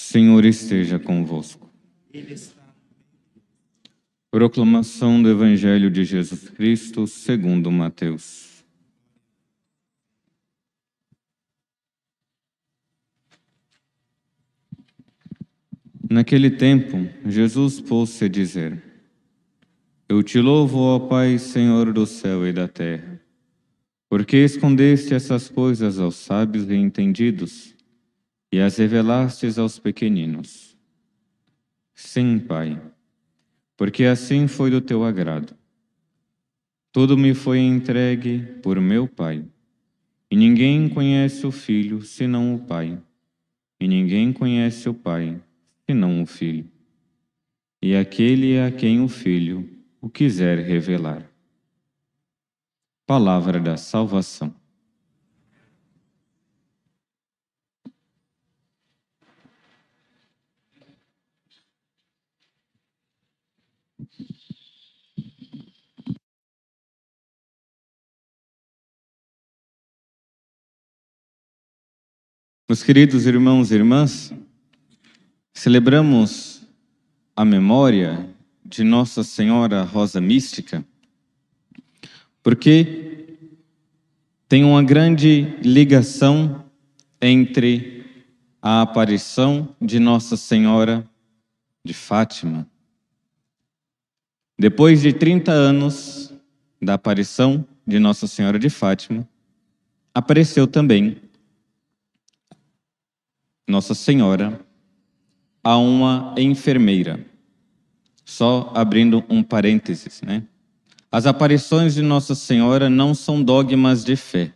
Senhor esteja convosco. Ele está. Proclamação do Evangelho de Jesus Cristo segundo Mateus. Naquele tempo, Jesus pôs-se a dizer: Eu te louvo, ó Pai, Senhor do céu e da terra, porque escondeste essas coisas aos sábios e entendidos e as revelastes aos pequeninos. Sim, Pai, porque assim foi do teu agrado. Tudo me foi entregue por meu Pai, e ninguém conhece o Filho senão o Pai, e ninguém conhece o Pai senão o Filho, e aquele a quem o Filho o quiser revelar. Palavra da Salvação. Meus queridos irmãos e irmãs, celebramos a memória de Nossa Senhora Rosa Mística porque tem uma grande ligação entre a aparição de Nossa Senhora de Fátima depois de 30 anos da aparição de Nossa Senhora de Fátima, apareceu também Nossa Senhora a uma enfermeira. Só abrindo um parênteses, né? As aparições de Nossa Senhora não são dogmas de fé.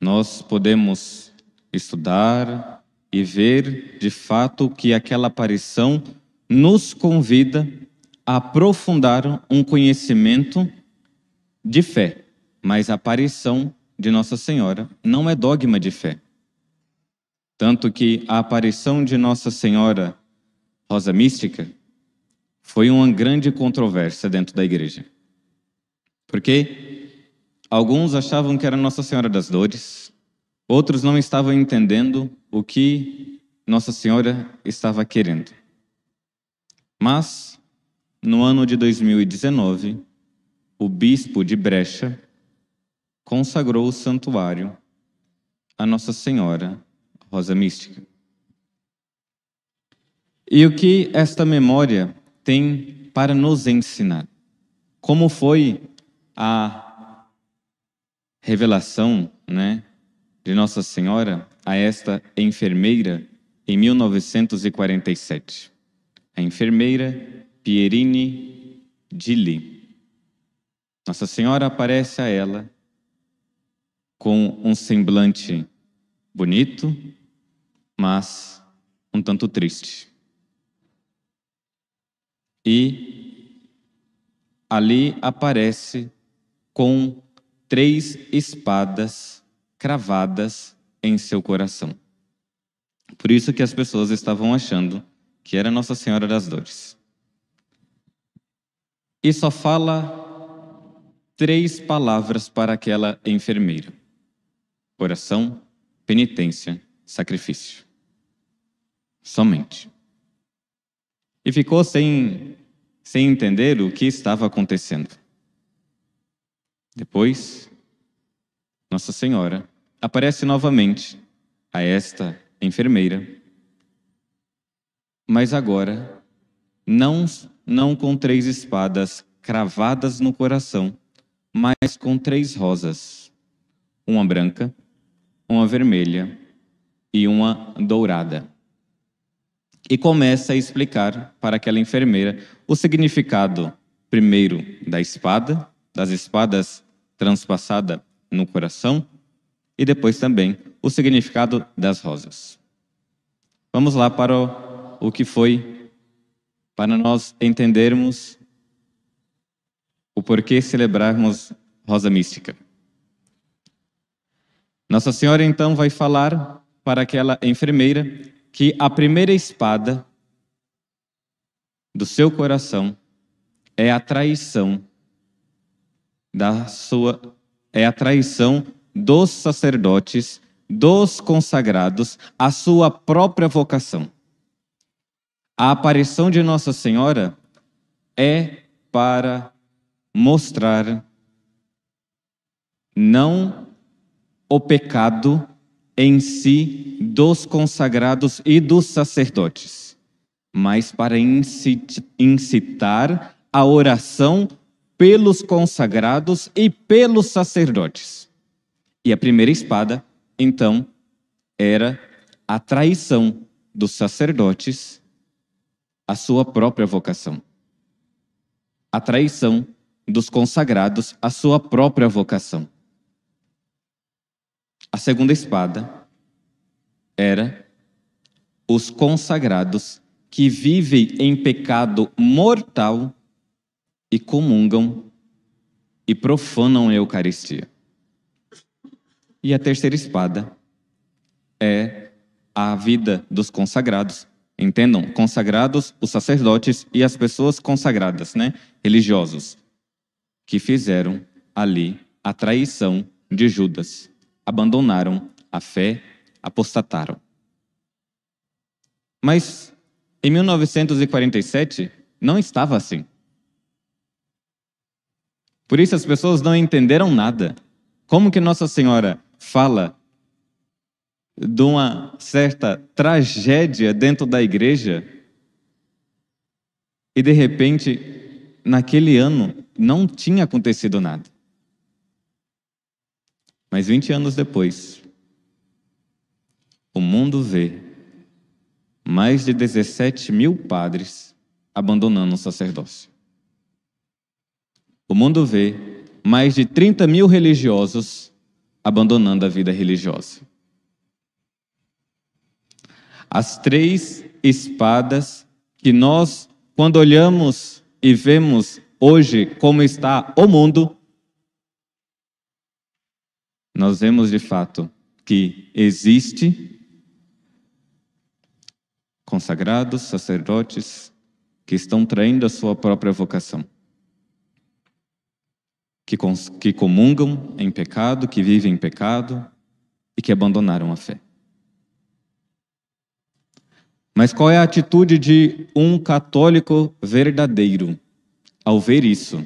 Nós podemos estudar e ver de fato que aquela aparição nos convida a aprofundar um conhecimento de fé, mas a aparição de Nossa Senhora não é dogma de fé. Tanto que a aparição de Nossa Senhora Rosa Mística foi uma grande controvérsia dentro da igreja. Porque alguns achavam que era Nossa Senhora das Dores, outros não estavam entendendo o que Nossa Senhora estava querendo. Mas, no ano de 2019, o bispo de Brecha consagrou o santuário a Nossa Senhora Rosa Mística. E o que esta memória tem para nos ensinar? Como foi a revelação né, de Nossa Senhora a esta enfermeira em 1947? a enfermeira Pierine Dilly. Nossa Senhora aparece a ela com um semblante bonito, mas um tanto triste. E ali aparece com três espadas cravadas em seu coração. Por isso que as pessoas estavam achando que era Nossa Senhora das Dores. E só fala três palavras para aquela enfermeira: oração, penitência, sacrifício. Somente. E ficou sem, sem entender o que estava acontecendo. Depois, Nossa Senhora aparece novamente a esta enfermeira mas agora, não, não com três espadas cravadas no coração, mas com três rosas: uma branca, uma vermelha e uma dourada. E começa a explicar para aquela enfermeira o significado, primeiro, da espada, das espadas transpassada no coração, e depois também o significado das rosas. Vamos lá para o o que foi, para nós entendermos o porquê celebrarmos Rosa Mística. Nossa Senhora então vai falar para aquela enfermeira que a primeira espada do seu coração é a traição da sua é a traição dos sacerdotes, dos consagrados, a sua própria vocação a aparição de Nossa Senhora é para mostrar não o pecado em si dos consagrados e dos sacerdotes, mas para incitar a oração pelos consagrados e pelos sacerdotes. E a primeira espada, então, era a traição dos sacerdotes a sua própria vocação. A traição dos consagrados à sua própria vocação. A segunda espada era os consagrados que vivem em pecado mortal e comungam e profanam a Eucaristia. E a terceira espada é a vida dos consagrados Entendam, consagrados, os sacerdotes e as pessoas consagradas, né? Religiosos, que fizeram ali a traição de Judas, abandonaram a fé, apostataram. Mas em 1947 não estava assim. Por isso as pessoas não entenderam nada. Como que Nossa Senhora fala de uma certa tragédia dentro da igreja, e de repente, naquele ano, não tinha acontecido nada. Mas 20 anos depois, o mundo vê mais de 17 mil padres abandonando o sacerdócio. O mundo vê mais de 30 mil religiosos abandonando a vida religiosa as três espadas que nós, quando olhamos e vemos hoje como está o mundo, nós vemos de fato que existe consagrados, sacerdotes que estão traindo a sua própria vocação. Que, que comungam em pecado, que vivem em pecado e que abandonaram a fé. Mas qual é a atitude de um católico verdadeiro ao ver isso?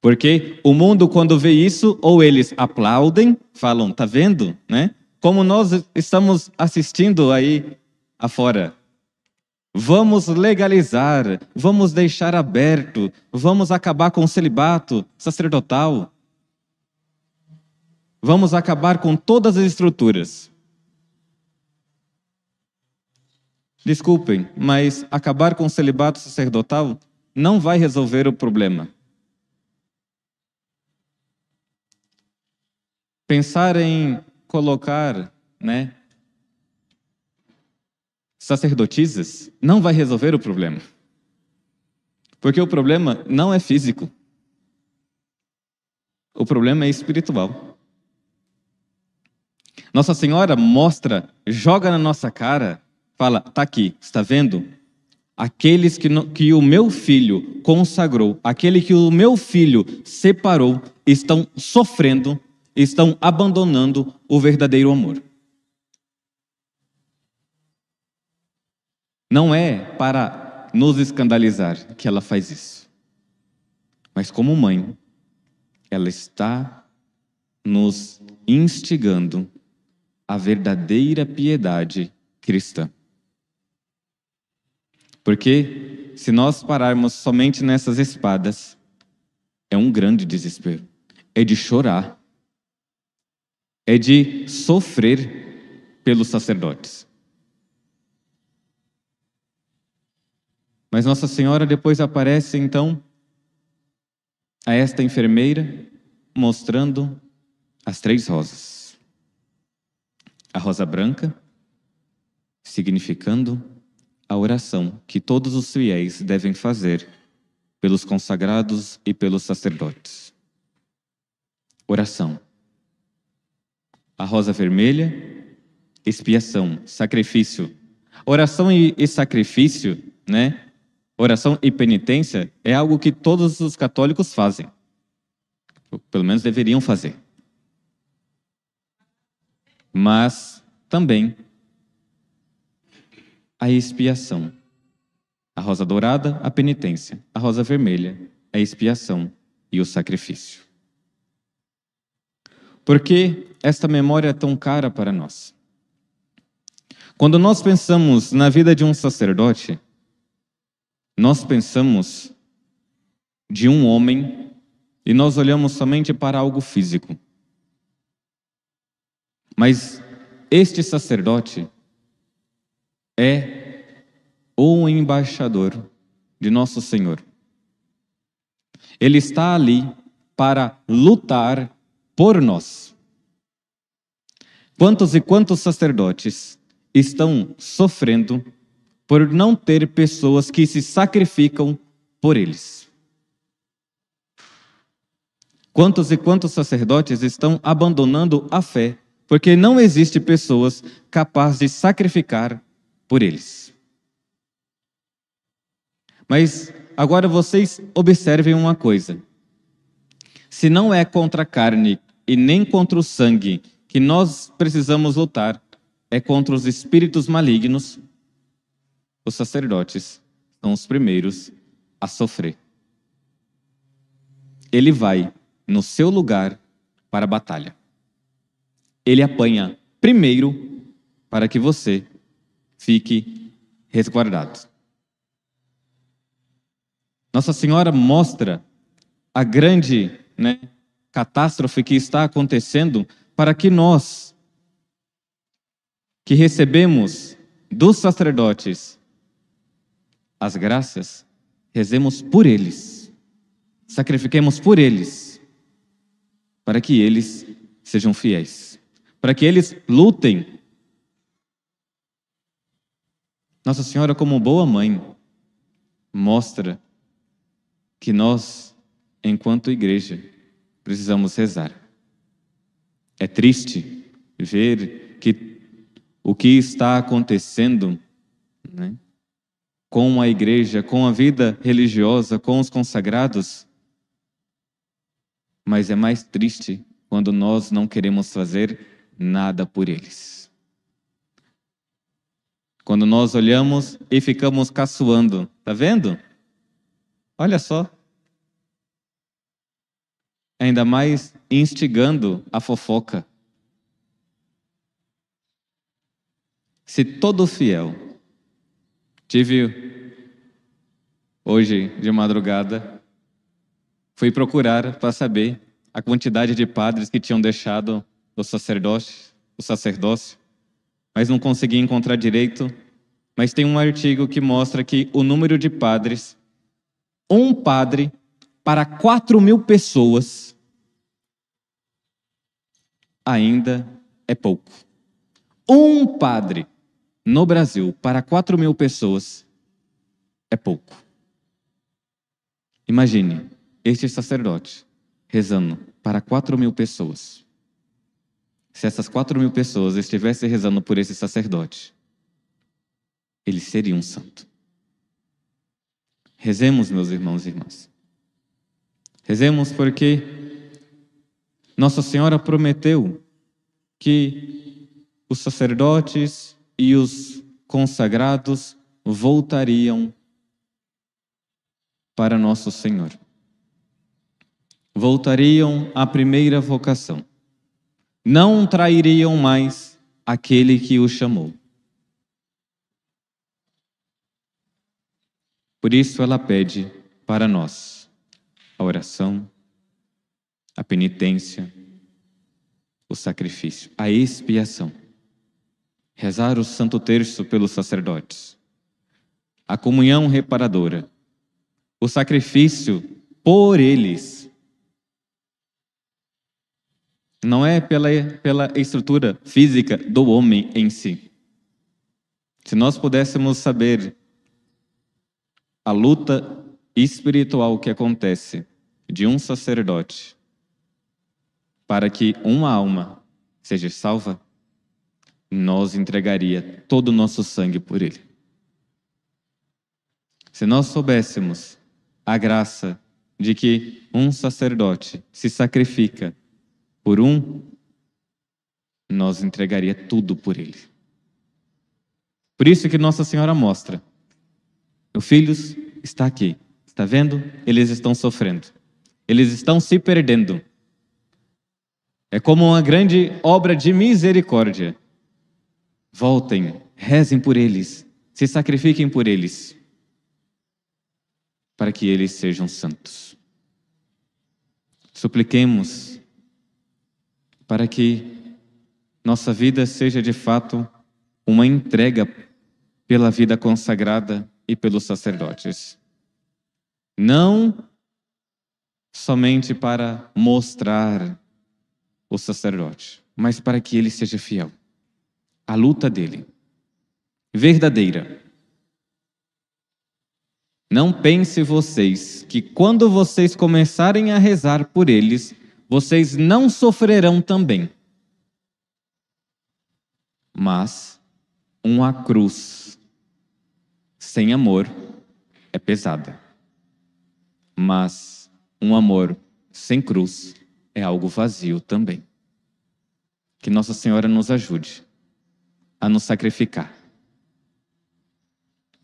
Porque o mundo, quando vê isso, ou eles aplaudem, falam, tá vendo? Né? Como nós estamos assistindo aí afora. Vamos legalizar, vamos deixar aberto, vamos acabar com o celibato sacerdotal. Vamos acabar com todas as estruturas. Desculpem, mas acabar com o celibato sacerdotal não vai resolver o problema. Pensar em colocar, né, sacerdotisas não vai resolver o problema. Porque o problema não é físico. O problema é espiritual. Nossa Senhora mostra, joga na nossa cara Fala, tá aqui, está vendo? Aqueles que, no, que o meu filho consagrou, aquele que o meu filho separou, estão sofrendo, estão abandonando o verdadeiro amor. Não é para nos escandalizar que ela faz isso. Mas, como mãe, ela está nos instigando à verdadeira piedade cristã. Porque se nós pararmos somente nessas espadas, é um grande desespero. É de chorar. É de sofrer pelos sacerdotes. Mas Nossa Senhora depois aparece então a esta enfermeira mostrando as três rosas. A rosa branca, significando a oração que todos os fiéis devem fazer pelos consagrados e pelos sacerdotes. Oração. A rosa vermelha, expiação, sacrifício. Oração e, e sacrifício, né? Oração e penitência é algo que todos os católicos fazem. Ou, pelo menos deveriam fazer. Mas também a expiação. A rosa dourada, a penitência. A rosa vermelha, a expiação e o sacrifício. Por que esta memória é tão cara para nós? Quando nós pensamos na vida de um sacerdote, nós pensamos de um homem e nós olhamos somente para algo físico. Mas este sacerdote, é um embaixador de Nosso Senhor. Ele está ali para lutar por nós. Quantos e quantos sacerdotes estão sofrendo por não ter pessoas que se sacrificam por eles? Quantos e quantos sacerdotes estão abandonando a fé porque não existe pessoas capazes de sacrificar por eles. Mas agora vocês observem uma coisa. Se não é contra a carne e nem contra o sangue que nós precisamos lutar, é contra os espíritos malignos, os sacerdotes são os primeiros a sofrer. Ele vai no seu lugar para a batalha. Ele apanha primeiro para que você fique resguardado. Nossa Senhora mostra a grande né, catástrofe que está acontecendo para que nós, que recebemos dos sacerdotes as graças, rezemos por eles, sacrifiquemos por eles, para que eles sejam fiéis, para que eles lutem Nossa Senhora, como boa mãe, mostra que nós, enquanto igreja, precisamos rezar. É triste ver que o que está acontecendo né, com a igreja, com a vida religiosa, com os consagrados, mas é mais triste quando nós não queremos fazer nada por eles. Quando nós olhamos e ficamos caçoando, tá vendo? Olha só. Ainda mais instigando a fofoca. Se todo fiel, tive hoje de madrugada, fui procurar para saber a quantidade de padres que tinham deixado o sacerdócio, o sacerdócio mas não consegui encontrar direito. Mas tem um artigo que mostra que o número de padres, um padre para 4 mil pessoas, ainda é pouco. Um padre no Brasil para 4 mil pessoas é pouco. Imagine este sacerdote rezando para 4 mil pessoas se essas quatro mil pessoas estivessem rezando por esse sacerdote, ele seria um santo. Rezemos, meus irmãos e irmãs. Rezemos porque Nossa Senhora prometeu que os sacerdotes e os consagrados voltariam para Nosso Senhor. Voltariam à primeira vocação não trairiam mais aquele que o chamou. Por isso ela pede para nós a oração, a penitência, o sacrifício, a expiação. Rezar o Santo Terço pelos sacerdotes, a comunhão reparadora, o sacrifício por eles não é pela, pela estrutura física do homem em si. Se nós pudéssemos saber a luta espiritual que acontece de um sacerdote para que uma alma seja salva, nós entregaria todo o nosso sangue por ele. Se nós soubéssemos a graça de que um sacerdote se sacrifica por um, nós entregaria tudo por ele. Por isso que Nossa Senhora mostra: meu filhos está aqui, está vendo? Eles estão sofrendo, eles estão se perdendo. É como uma grande obra de misericórdia. Voltem, rezem por eles, se sacrifiquem por eles, para que eles sejam santos. Supliquemos para que nossa vida seja de fato uma entrega pela vida consagrada e pelos sacerdotes. Não somente para mostrar o sacerdote, mas para que ele seja fiel. A luta dele, verdadeira. Não pense vocês que quando vocês começarem a rezar por eles, vocês não sofrerão também. Mas uma cruz sem amor é pesada. Mas um amor sem cruz é algo vazio também. Que Nossa Senhora nos ajude a nos sacrificar.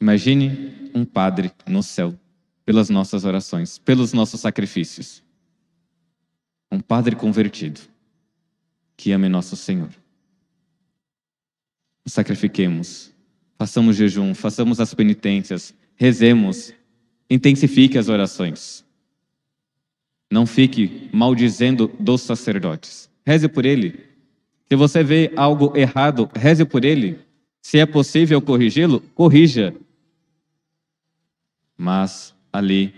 Imagine um padre no céu pelas nossas orações, pelos nossos sacrifícios um padre convertido que ame nosso Senhor. Sacrifiquemos, façamos jejum, façamos as penitências, rezemos, intensifique as orações. Não fique maldizendo dos sacerdotes. Reze por ele. Se você vê algo errado, reze por ele. Se é possível corrigi-lo, corrija. Mas ali,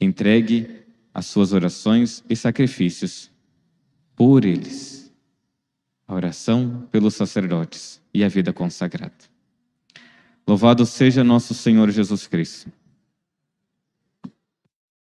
entregue as suas orações e sacrifícios por eles. A oração pelos sacerdotes e a vida consagrada. Louvado seja nosso Senhor Jesus Cristo.